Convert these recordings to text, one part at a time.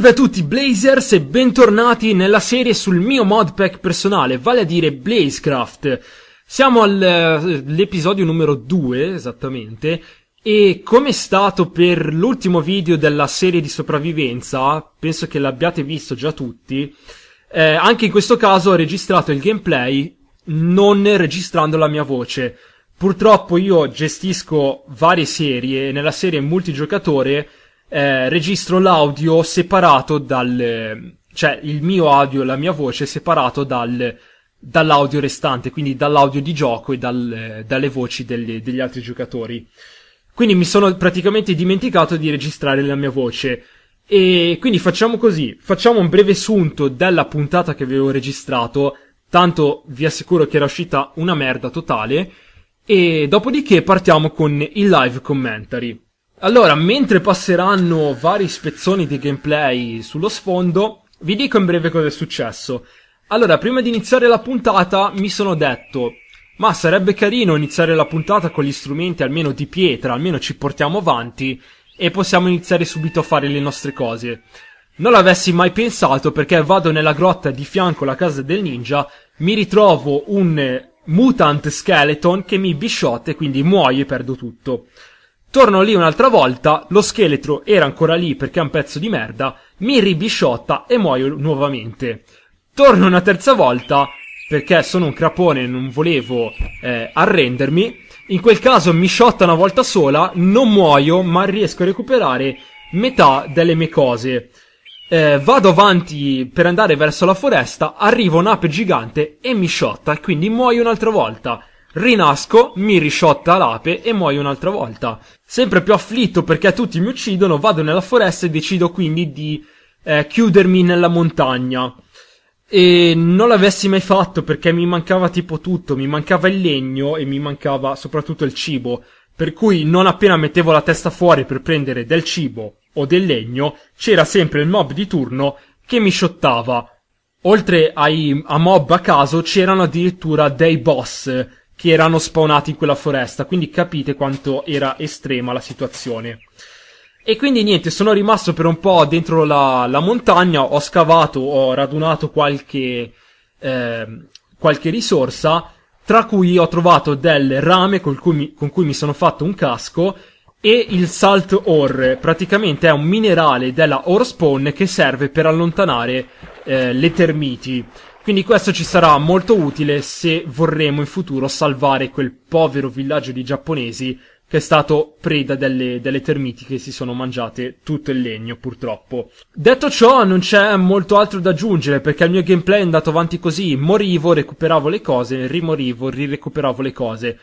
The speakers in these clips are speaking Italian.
Salve a tutti Blazers e bentornati nella serie sul mio modpack personale, vale a dire Blazecraft. Siamo all'episodio eh, numero 2 esattamente e come è stato per l'ultimo video della serie di sopravvivenza, penso che l'abbiate visto già tutti, eh, anche in questo caso ho registrato il gameplay non registrando la mia voce. Purtroppo io gestisco varie serie e nella serie multigiocatore eh, registro l'audio separato dal, cioè il mio audio, la mia voce separato dal, dall'audio restante, quindi dall'audio di gioco e dal, dalle voci degli, degli altri giocatori. Quindi mi sono praticamente dimenticato di registrare la mia voce. E quindi facciamo così, facciamo un breve sunto della puntata che avevo registrato, tanto vi assicuro che era uscita una merda totale, e dopodiché partiamo con il live commentary. Allora, mentre passeranno vari spezzoni di gameplay sullo sfondo, vi dico in breve cosa è successo. Allora, prima di iniziare la puntata mi sono detto, ma sarebbe carino iniziare la puntata con gli strumenti almeno di pietra, almeno ci portiamo avanti e possiamo iniziare subito a fare le nostre cose. Non l'avessi mai pensato perché vado nella grotta di fianco alla casa del ninja, mi ritrovo un mutant skeleton che mi bisciotte, quindi muoio e perdo tutto. Torno lì un'altra volta, lo scheletro era ancora lì perché è un pezzo di merda, mi ribisciotta e muoio nuovamente. Torno una terza volta perché sono un crapone e non volevo eh, arrendermi. In quel caso mi sciotta una volta sola, non muoio, ma riesco a recuperare metà delle mie cose. Eh, vado avanti per andare verso la foresta, arriva un'ape gigante e mi sciotta, quindi muoio un'altra volta rinasco, mi risciotta l'ape e muoio un'altra volta. Sempre più afflitto perché tutti mi uccidono, vado nella foresta e decido quindi di eh, chiudermi nella montagna. E non l'avessi mai fatto perché mi mancava tipo tutto, mi mancava il legno e mi mancava soprattutto il cibo. Per cui non appena mettevo la testa fuori per prendere del cibo o del legno, c'era sempre il mob di turno che mi sciottava. Oltre ai, a mob a caso c'erano addirittura dei boss che erano spawnati in quella foresta, quindi capite quanto era estrema la situazione. E quindi niente, sono rimasto per un po' dentro la, la montagna, ho scavato, ho radunato qualche, eh, qualche risorsa, tra cui ho trovato del rame con cui, mi, con cui mi sono fatto un casco e il salt ore, praticamente è un minerale della ore spawn che serve per allontanare eh, le termiti. Quindi questo ci sarà molto utile se vorremo in futuro salvare quel povero villaggio di giapponesi che è stato preda delle, delle, termiti che si sono mangiate tutto il legno, purtroppo. Detto ciò, non c'è molto altro da aggiungere, perché il mio gameplay è andato avanti così. Morivo, recuperavo le cose, rimorivo, rirecuperavo le cose.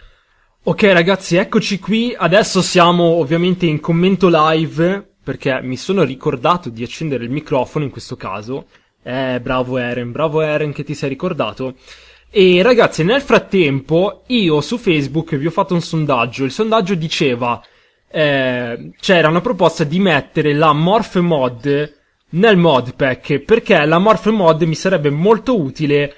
Ok ragazzi, eccoci qui. Adesso siamo ovviamente in commento live, perché mi sono ricordato di accendere il microfono in questo caso. Eh, bravo Eren, bravo Eren che ti sei ricordato. E ragazzi, nel frattempo io su Facebook vi ho fatto un sondaggio. Il sondaggio diceva eh, c'era una proposta di mettere la Morph Mod nel modpack perché la Morph Mod mi sarebbe molto utile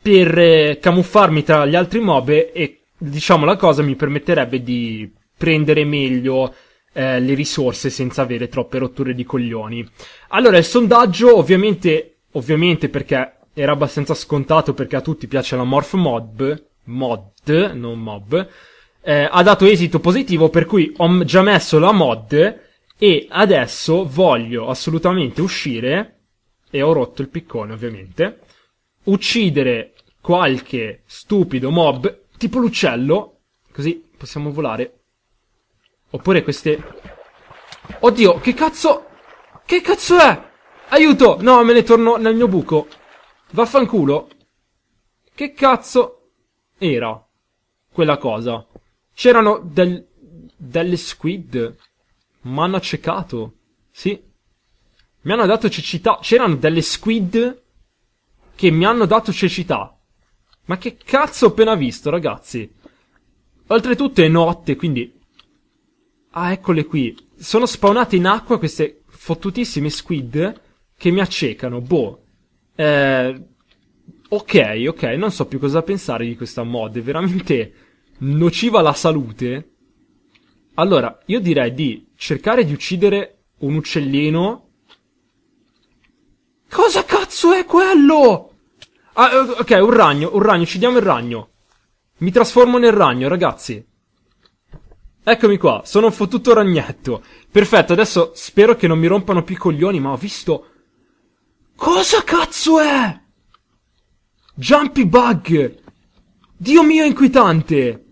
per eh, camuffarmi tra gli altri mob e diciamo la cosa mi permetterebbe di prendere meglio eh, le risorse senza avere troppe rotture di coglioni. Allora il sondaggio ovviamente ovviamente perché era abbastanza scontato perché a tutti piace la Morph Mob, mod, non mob, eh, ha dato esito positivo per cui ho già messo la mod e adesso voglio assolutamente uscire, e ho rotto il piccone ovviamente, uccidere qualche stupido mob, tipo l'uccello, così possiamo volare. Oppure queste... Oddio, che cazzo... Che cazzo è? Aiuto! No, me ne torno nel mio buco. Vaffanculo. Che cazzo era quella cosa? C'erano del... delle squid. M'hanno accecato. Sì. Mi hanno dato cecità. C'erano delle squid che mi hanno dato cecità. Ma che cazzo ho appena visto, ragazzi? Oltretutto è notte, quindi... Ah, eccole qui. Sono spawnate in acqua queste fottutissime squid che mi accecano. Boh. Eh, ok, ok, non so più cosa pensare di questa mod. È veramente nociva alla salute. Allora, io direi di cercare di uccidere un uccellino. Cosa cazzo è quello? Ah, eh, ok, un ragno, un ragno, uccidiamo il ragno. Mi trasformo nel ragno, ragazzi. Eccomi qua, sono un fottuto ragnetto. Perfetto, adesso spero che non mi rompano più i coglioni, ma ho visto Cosa cazzo è? Jumpy bug! Dio mio, inquietante!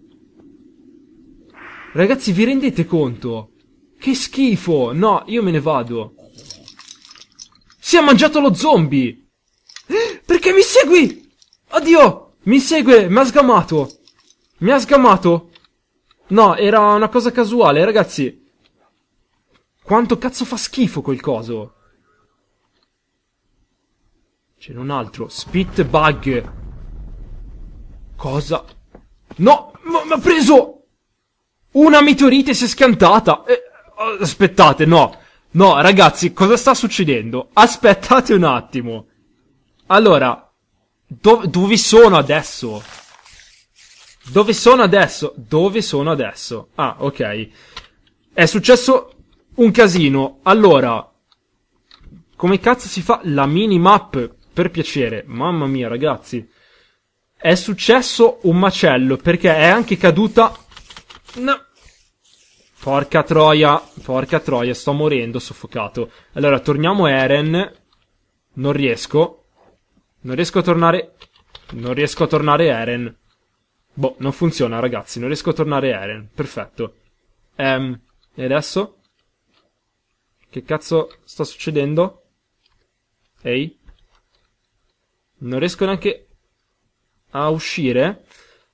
Ragazzi, vi rendete conto? Che schifo! No, io me ne vado. Si è mangiato lo zombie! Perché mi segui? Oddio! Mi segue, mi ha sgamato! Mi ha sgamato! No, era una cosa casuale, ragazzi. Quanto cazzo fa schifo quel coso? C'è un altro. Spit bug. Cosa? No, mi ha preso! Una meteorite si è scantata. Eh, aspettate, no. No, ragazzi, cosa sta succedendo? Aspettate un attimo. Allora, do dove sono adesso? Dove sono adesso? Dove sono adesso? Ah, ok. È successo un casino. Allora, come cazzo si fa la minimap? per piacere, mamma mia ragazzi, è successo un macello perché è anche caduta... No. Porca troia, porca troia, sto morendo soffocato. Allora, torniamo Eren. Non riesco. Non riesco a tornare... Non riesco a tornare Eren. Boh, non funziona ragazzi, non riesco a tornare Eren. Perfetto. Ehm, e adesso? Che cazzo sta succedendo? Ehi? non riesco neanche a uscire.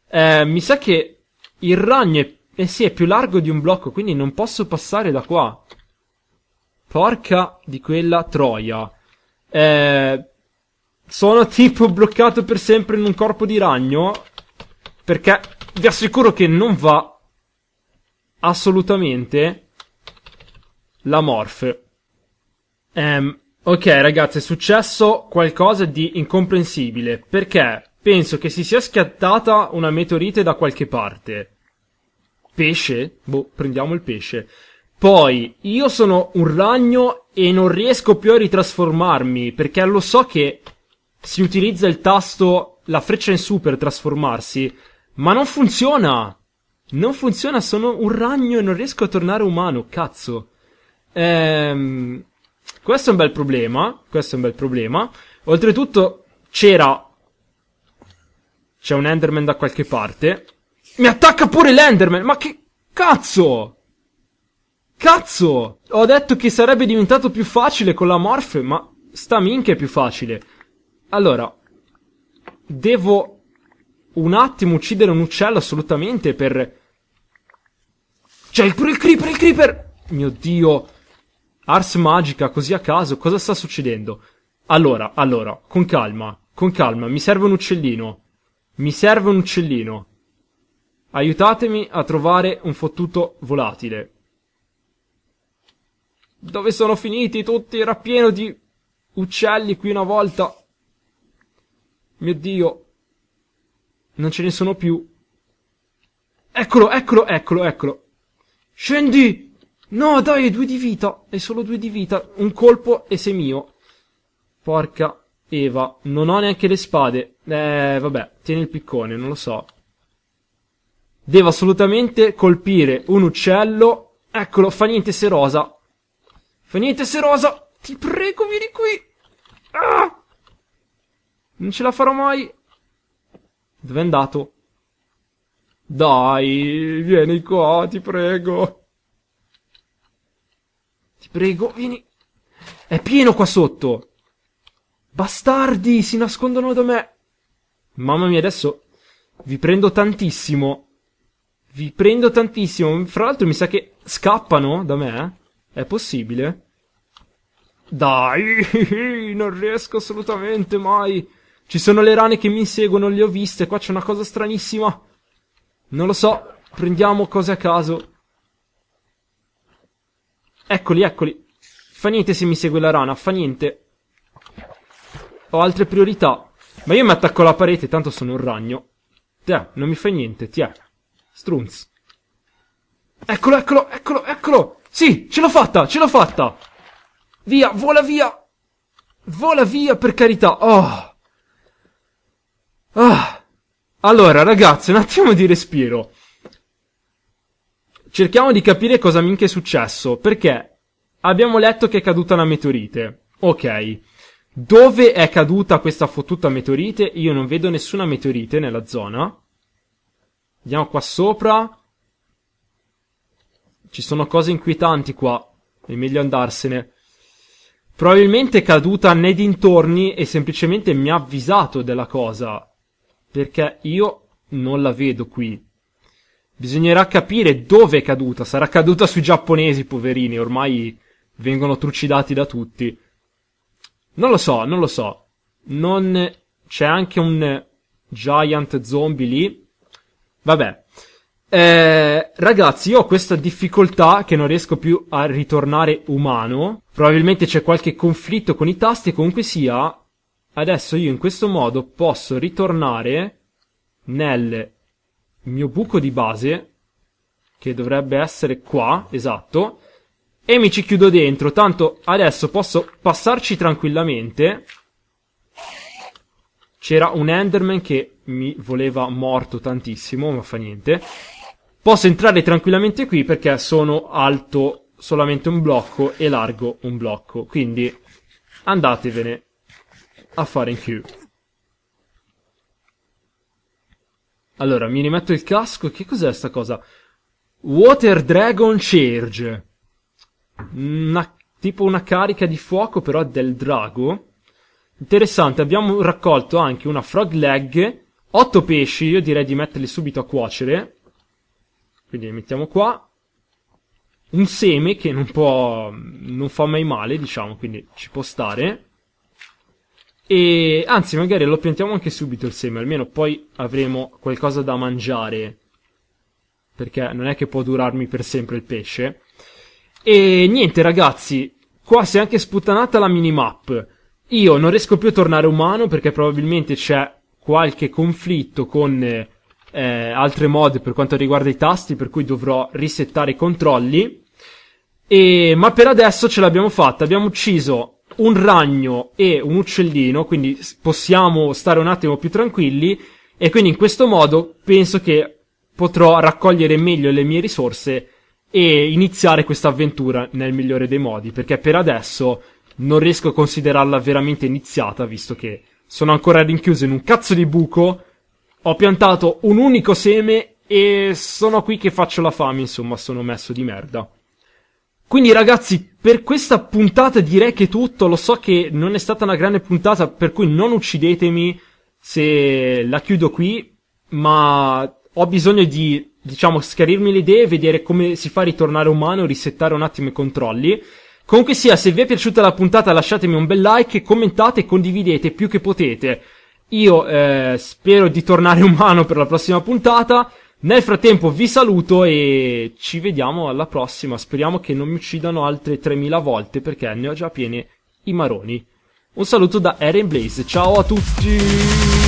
Eh, mi sa che il ragno è, eh sì, è più largo di un blocco, quindi non posso passare da qua. Porca di quella troia. Eh, sono tipo bloccato per sempre in un corpo di ragno. Perché vi assicuro che non va assolutamente la morph. Ehm, Ok ragazzi, è successo qualcosa di incomprensibile, perché penso che si sia schiattata una meteorite da qualche parte. Pesce? Boh, prendiamo il pesce. Poi, io sono un ragno e non riesco più a ritrasformarmi, perché lo so che si utilizza il tasto, la freccia in su per trasformarsi, ma non funziona! Non funziona, sono un ragno e non riesco a tornare umano, cazzo. Ehm... Questo è un bel problema. Questo è un bel problema. Oltretutto, c'era. C'è un Enderman da qualche parte. Mi attacca pure l'Enderman! Ma che cazzo! Cazzo! Ho detto che sarebbe diventato più facile con la Morph, ma sta minchia è più facile. Allora, devo un attimo uccidere un uccello assolutamente per... C'è il, il creeper, il creeper! Mio Dio! Ars Magica, così a caso, cosa sta succedendo? Allora, allora, con calma, con calma, mi serve un uccellino. Mi serve un uccellino. Aiutatemi a trovare un fottuto volatile. Dove sono finiti tutti? Era pieno di uccelli qui una volta. Mio Dio. Non ce ne sono più. Eccolo, eccolo, eccolo, eccolo. Scendi! No, dai, due di vita. È solo due di vita. Un colpo e sei mio. Porca Eva. Non ho neanche le spade. Eh, vabbè. Tieni il piccone, non lo so. Devo assolutamente colpire un uccello. Eccolo, fa niente se rosa. Fa niente se rosa. Ti prego, vieni qui. Ah! Non ce la farò mai. Dove è andato? Dai, vieni qua, ti prego. Ti prego, vieni. È pieno qua sotto. Bastardi, si nascondono da me. Mamma mia, adesso vi prendo tantissimo. Vi prendo tantissimo. Fra l'altro mi sa che scappano da me. Eh? È possibile? Dai, non riesco assolutamente mai. Ci sono le rane che mi inseguono, le ho viste. Qua c'è una cosa stranissima. Non lo so. Prendiamo cose a caso. Eccoli, eccoli. Fa niente se mi segue la rana, fa niente. Ho altre priorità. Ma io mi attacco alla parete, tanto sono un ragno. Tiè, non mi fai niente, tiè. Strunz. Eccolo, eccolo, eccolo, eccolo! Sì, ce l'ho fatta, ce l'ho fatta! Via, vola via! Vola via, per carità! Oh! Ah! Allora, ragazzi, un attimo di respiro cerchiamo di capire cosa minchia è successo, perché abbiamo letto che è caduta una meteorite. Ok. Dove è caduta questa fottuta meteorite? Io non vedo nessuna meteorite nella zona. Andiamo qua sopra. Ci sono cose inquietanti qua. È meglio andarsene. Probabilmente è caduta nei dintorni e semplicemente mi ha avvisato della cosa. Perché io non la vedo qui. Bisognerà capire dove è caduta. Sarà caduta sui giapponesi, poverini. Ormai vengono trucidati da tutti. Non lo so, non lo so. Non... C'è anche un giant zombie lì. Vabbè. Eh, ragazzi, io ho questa difficoltà che non riesco più a ritornare umano. Probabilmente c'è qualche conflitto con i tasti. Comunque sia, adesso io in questo modo posso ritornare nel il mio buco di base, che dovrebbe essere qua, esatto, e mi ci chiudo dentro, tanto adesso posso passarci tranquillamente. C'era un Enderman che mi voleva morto tantissimo, ma fa niente. Posso entrare tranquillamente qui perché sono alto solamente un blocco e largo un blocco, quindi andatevene a fare in queue. Allora, mi rimetto il casco. Che cos'è sta cosa? Water Dragon Charge. Una, tipo una carica di fuoco però del drago. Interessante, abbiamo raccolto anche una frog leg, Otto pesci, io direi di metterli subito a cuocere. Quindi li mettiamo qua. Un seme che non può non fa mai male, diciamo, quindi ci può stare. E anzi, magari lo piantiamo anche subito il seme, almeno poi avremo qualcosa da mangiare. Perché non è che può durarmi per sempre il pesce. E niente, ragazzi, qua si è anche sputtanata la minimap. Io non riesco più a tornare umano perché probabilmente c'è qualche conflitto con eh, altre mod per quanto riguarda i tasti, per cui dovrò risettare i controlli. E, ma per adesso ce l'abbiamo fatta, abbiamo ucciso un ragno e un uccellino, quindi possiamo stare un attimo più tranquilli e quindi in questo modo penso che potrò raccogliere meglio le mie risorse e iniziare questa avventura nel migliore dei modi, perché per adesso non riesco a considerarla veramente iniziata, visto che sono ancora rinchiuso in un cazzo di buco, ho piantato un unico seme e sono qui che faccio la fame, insomma, sono messo di merda. Quindi ragazzi, per questa puntata direi che è tutto. Lo so che non è stata una grande puntata, per cui non uccidetemi se la chiudo qui, ma ho bisogno di, diciamo, schiarirmi le idee, vedere come si fa a ritornare umano, risettare un attimo i controlli. Comunque sia, se vi è piaciuta la puntata lasciatemi un bel like, commentate, e condividete più che potete. Io eh, spero di tornare umano per la prossima puntata. Nel frattempo vi saluto e ci vediamo alla prossima. Speriamo che non mi uccidano altre 3000 volte perché ne ho già piene i maroni. Un saluto da Eren Blaze. Ciao a tutti!